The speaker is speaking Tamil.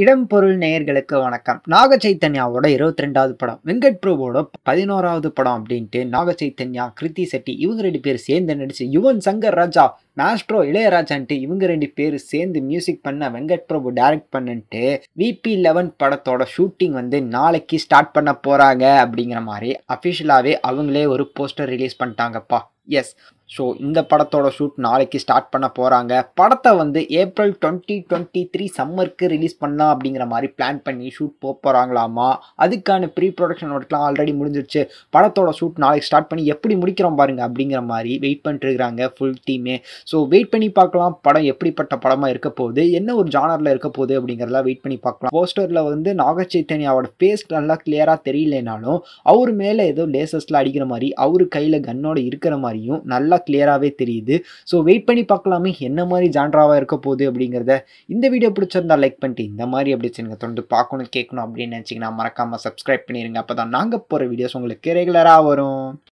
இடம் பொருள் நேயர்களுக்கு வணக்கம் நாக சைத்தன்யாவோட இருபத்தி ரெண்டாவது படம் வெங்கட் பிரபுவோட பதினோராவது படம் அப்படின்ட்டு நாக சைத்தன்யா கிருத்தி செட்டி இவங்க ரெண்டு பேர் சேர்ந்து நடிச்சு யுவன் சங்கர் ராஜா மாஸ்ட்ரோ இளையராஜான்ட்டு இவங்க ரெண்டு பேர் சேர்ந்து மியூசிக் பண்ண வெங்கட் பிரபு டைரக்ட் பண்ணுன்ட்டு விபி லெவன் படத்தோட ஷூட்டிங் வந்து நாளைக்கு ஸ்டார்ட் பண்ண போறாங்க அப்படிங்கிற மாதிரி அஃபிஷியலாகவே அவங்களே ஒரு போஸ்டர் ரிலீஸ் பண்ணிட்டாங்கப்பா எஸ் ஸோ இந்த படத்தோட ஷூட் நாளைக்கு ஸ்டார்ட் பண்ண போகிறாங்க படத்தை வந்து ஏப்ரல் டுவெண்ட்டி டுவெண்ட்டி த்ரீ சம்மருக்கு ரிலீஸ் பண்ணலாம் அப்படிங்கிற மாதிரி பிளான் பண்ணி ஷூட் போக போகிறாங்களாமா அதுக்கான ப்ரீ ப்ரொடக்ஷன் ஒர்க்லாம் ஆல்ரெடி முடிஞ்சிருச்சு படத்தோட ஷூட் நாளைக்கு ஸ்டார்ட் பண்ணி எப்படி முடிக்கிறோம் பாருங்கள் அப்படிங்கிற மாதிரி வெயிட் பண்ணிட்டுருக்காங்க ஃபுல் டீமே ஸோ வெயிட் பண்ணி பார்க்கலாம் படம் எப்படிப்பட்ட படமாக இருக்க போகுது என்ன ஒரு ஜானரில் இருக்க போகுது அப்படிங்கிறதெல்லாம் வெயிட் பண்ணி பார்க்கலாம் போஸ்டரில் வந்து நாக சைத்தன்யாவோட ஃபேஸ் நல்லா கிளியராக தெரியலனாலும் அவர் மேலே ஏதோ லேசஸ்லாம் அடிக்கிற மாதிரி அவர் கையில் கன்னோட இருக்கிற மாதிரியும் நல்லா நல்லா கிளியராகவே தெரியுது ஸோ வெயிட் பண்ணி பார்க்கலாமே என்ன மாதிரி ஜான்ராவாக இருக்க போகுது அப்படிங்கிறத இந்த வீடியோ பிடிச்சிருந்தா லைக் பண்ணிட்டு இந்த மாதிரி அப்படி எனக்கு தொடர்ந்து பார்க்கணும் கேட்கணும் அப்படின்னு நினச்சிங்கன்னா மறக்காமல் சப்ஸ்கிரைப் பண்ணிடுங்க அப்போ தான் நாங்கள் போகிற வீடியோஸ் உங்களுக்கு ரெகுலராக வரும்